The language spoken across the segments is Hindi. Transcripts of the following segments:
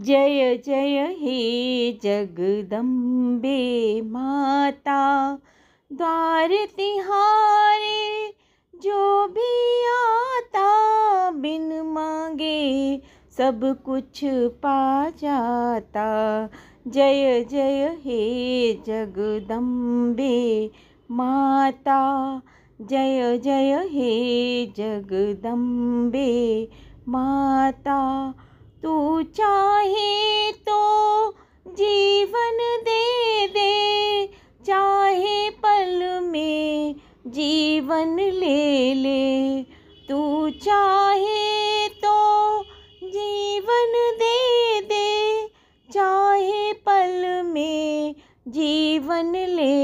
जय जय हे जगदम्बे माता द्वार तिहारे जो भी आता बिन मांगे सब कुछ पा जाता जय जय हे जगदम्बे माता जय जय हे जगदम्बे माता तू चाहे तो जीवन दे दे चाहे पल में जीवन ले ले तू चाहे तो जीवन दे दे चाहे पल में जीवन ले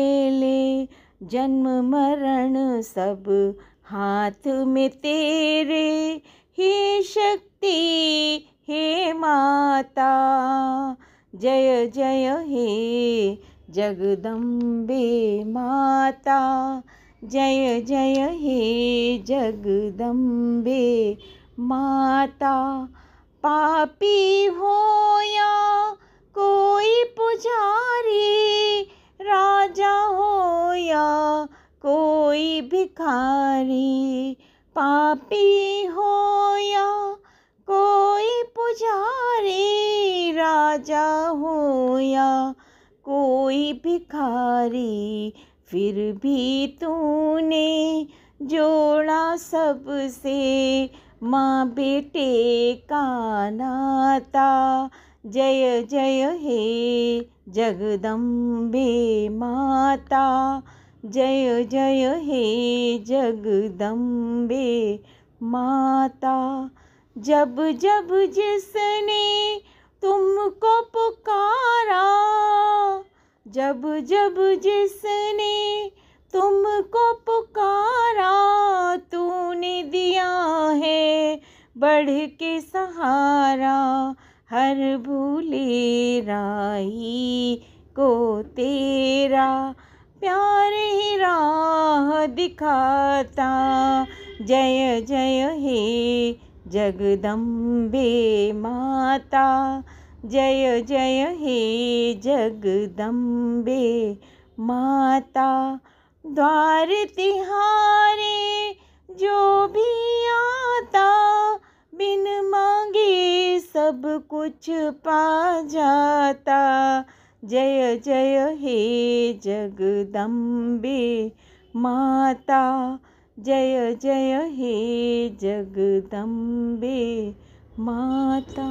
ले जन्म मरण सब हाथ में तेरे जय जय हे जगदम्बे माता जय जय हे जगदम्बे माता पापी हो या कोई पुजारी राजा हो या कोई भिखारी पापी हो या कोई पुजारी राजा हो या कोई भिखारी फिर भी तूने जोड़ा सबसे माँ बेटे का नाता जय जय हे जगदम्बे माता जय जय हे जगदम्बे माता जब जब जिसने तुमको पुकारा जब जब जिसने तुमको पुकारा तूने दिया है बढ़ के सहारा हर भूले राही को तेरा प्यार ही राह दिखाता जय जय हे जगदम्बे माता जय जय हे जगदम्बे माता द्वार तिहारे जो भी आता बिन मांगे सब कुछ पा जाता जय जय हे जगदम्बे माता जय जय हे जगदम्बे माता